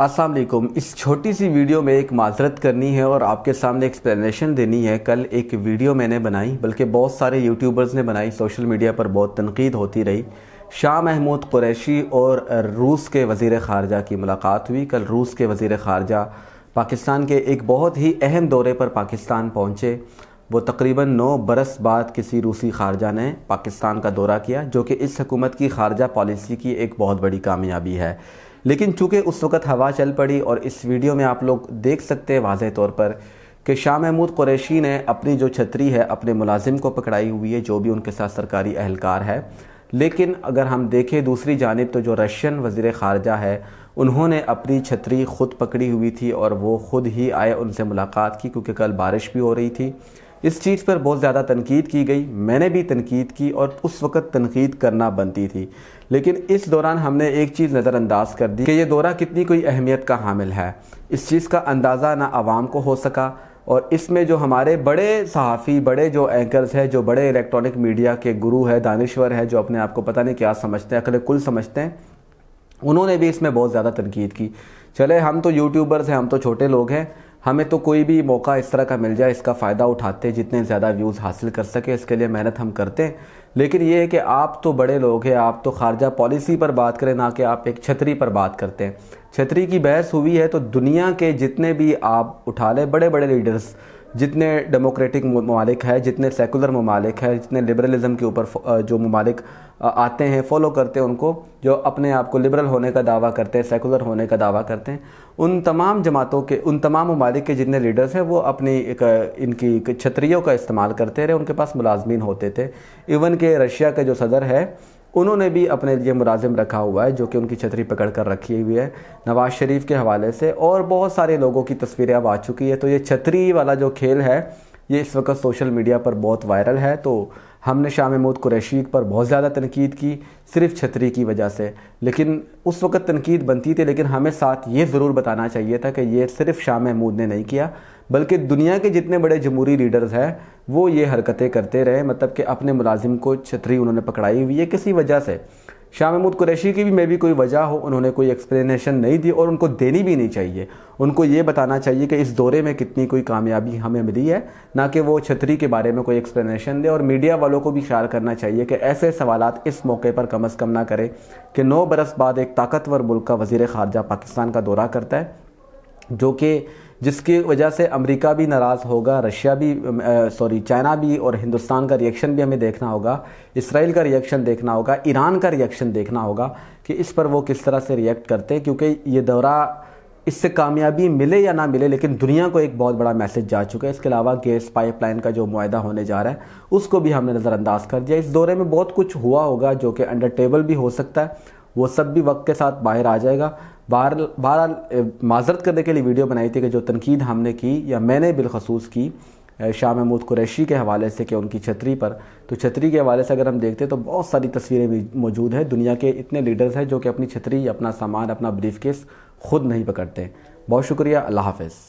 अस्सलाम वालेकुम इस छोटी सी वीडियो में एक माजरत करनी है और आपके सामने एक्सप्लेनेशन देनी है कल एक वीडियो मैंने बनाई बल्कि बहुत सारे यूट्यूबर्स ने बनाई सोशल मीडिया पर बहुत तनकीद होती रही शाह महमूद कुरैशी और रूस के वज़ी ख़ारजा की मुलाकात हुई कल रूस के वज़ी ख़ारजा पाकिस्तान के एक बहुत ही अहम दौरे पर पाकिस्तान पहुँचे वो तकरीबन नौ बरस बाद किसी रूसी खारजा ने पाकिस्तान का दौरा किया जो कि इस हकूमत की खारजा पॉलिसी की एक बहुत बड़ी कामयाबी है लेकिन चूँकि उस वक़्त हवा चल पड़ी और इस वीडियो में आप लोग देख सकते हैं वाजह तौर पर कि शाह महमूद कुरैशी ने अपनी जो छतरी है अपने मुलाजिम को पकड़ाई हुई है जो भी उनके साथ सरकारी अहलकार है लेकिन अगर हम देखें दूसरी जानब तो जो रशियन वजीर ख़ारजा है उन्होंने अपनी छतरी ख़ुद पकड़ी हुई थी और वो ख़ुद ही आए उनसे मुलाकात की क्योंकि कल बारिश भी हो रही थी इस चीज़ पर बहुत ज़्यादा तनकीद की गई मैंने भी तनकीद की और उस वक़्त तनकीद करना बनती थी लेकिन इस दौरान हमने एक चीज़ नज़रअंदाज कर दी कि ये दौरा कितनी कोई अहमियत का हामिल है इस चीज़ का अंदाज़ा ना आवाम को हो सका और इसमें जो हमारे बड़े सहाफ़ी बड़े जो एंकर्स हैं जो बड़े इलेक्ट्रॉनिक मीडिया के गुरु है दानश्वर है जो अपने आप को पता नहीं क्या समझते हैं अकल कुल समझते हैं उन्होंने भी इसमें बहुत ज़्यादा तनकीद की चले हम तो यूट्यूबर्स हैं हम तो छोटे लोग हैं हमें तो कोई भी मौका इस तरह का मिल जाए इसका फ़ायदा उठाते जितने ज़्यादा व्यूज़ हासिल कर सके इसके लिए मेहनत हम करते हैं लेकिन ये है कि आप तो बड़े लोग हैं आप तो खारजा पॉलिसी पर बात करें ना कि आप एक छतरी पर बात करते हैं छतरी की बहस हुई है तो दुनिया के जितने भी आप उठा लें बड़े बड़े लीडर्स जितने डेमोक्रेटिक ममालिक है जितने सेकुलर ममालिक है जितने लिबरलिज़म के ऊपर जो ममालिक आते हैं फॉलो करते हैं उनको जो अपने आप को लिबरल होने का दावा करते हैं सेकुलर होने का दावा करते हैं उन तमाम जमातों के उन तमाम ममालिक के जितने लीडर्स हैं वो अपनी एक, इनकी छतरियों का इस्तेमाल करते रहे उनके पास मुलाजमीन होते थे इवन के रशिया का जो सदर है उन्होंने भी अपने लिए मुलाजिम रखा हुआ है जो कि उनकी छतरी पकड़ कर रखी हुई है नवाज़ शरीफ के हवाले से और बहुत सारे लोगों की तस्वीरें अब आ चुकी है तो ये छतरी वाला जो खेल है ये इस वक्त सोशल मीडिया पर बहुत वायरल है तो हमने शाह महमूद कुरैशी पर बहुत ज़्यादा तनकीद की सिर्फ छतरी की वजह से लेकिन उस वक्त तनकीद बनती थी लेकिन हमें साथ ये ज़रूर बताना चाहिए था कि ये सिर्फ शाह महमूद ने नहीं किया बल्कि दुनिया के जितने बड़े जमहूरी लीडर्स हैं वो ये हरकतें करते रहे मतलब कि अपने मुलाजिम को छतरी उन्होंने पकड़ाई हुई है किसी वजह से शाह महमूद कुरैशी की भी मे भी कोई वजह हो उन्होंने कोई एक्सप्लेनेशन नहीं दी और उनको देनी भी नहीं चाहिए उनको ये बताना चाहिए कि इस दौरे में कितनी कोई कामयाबी हमें मिली है ना कि वो छतरी के बारे में कोई एक्सप्लेनेशन दे और मीडिया वालों को भी ख्याल करना चाहिए कि ऐसे सवाल इस मौके पर कम अज़ कम ना करें कि नौ बरस बाद एक ताकतवर मुल्क का वजीर खारजा पाकिस्तान का दौरा करता है जो कि जिसकी वजह से अमेरिका भी नाराज़ होगा रशिया भी सॉरी चाइना भी और हिंदुस्तान का रिएक्शन भी हमें देखना होगा इसराइल का रिएक्शन देखना होगा ईरान का रिएक्शन देखना होगा कि इस पर वो किस तरह से रिएक्ट करते हैं क्योंकि ये दौरा इससे कामयाबी मिले या ना मिले लेकिन दुनिया को एक बहुत बड़ा मैसेज जा चुका है इसके अलावा गैस पाइपलाइन का जो माहा होने जा रहा है उसको भी हमने नज़रअंदाज कर दिया इस दौरे में बहुत कुछ हुआ होगा जो कि अंडर टेबल भी हो सकता है वो सब भी वक्त के साथ बाहर आ जाएगा बहर बहरहाल माजरत करने के लिए वीडियो बनाई थी कि जो तनकीद हमने की या मैंने बिलखसूस की शाह महमूद कुरैशी के हवाले से कि उनकी छतरी पर तो छतरी के हवाले से अगर हम देखते तो बहुत सारी तस्वीरें भी मौजूद हैं दुनिया के इतने लीडर्स हैं जो कि अपनी छतरी अपना सामान अपना ब्रीफ केस खुद नहीं पकड़ते बहुत शुक्रिया अल्लाह हाफ़